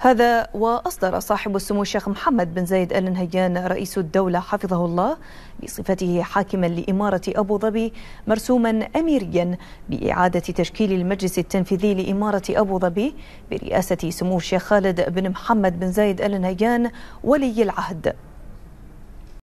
هذا وأصدر صاحب السمو الشيخ محمد بن زايد آل نهيان رئيس الدولة حفظه الله بصفته حاكما لإمارة أبو ظبي مرسوما أميريا بإعادة تشكيل المجلس التنفيذي لإمارة أبو ظبي برئاسة سمو الشيخ خالد بن محمد بن زايد آل نهيان ولي العهد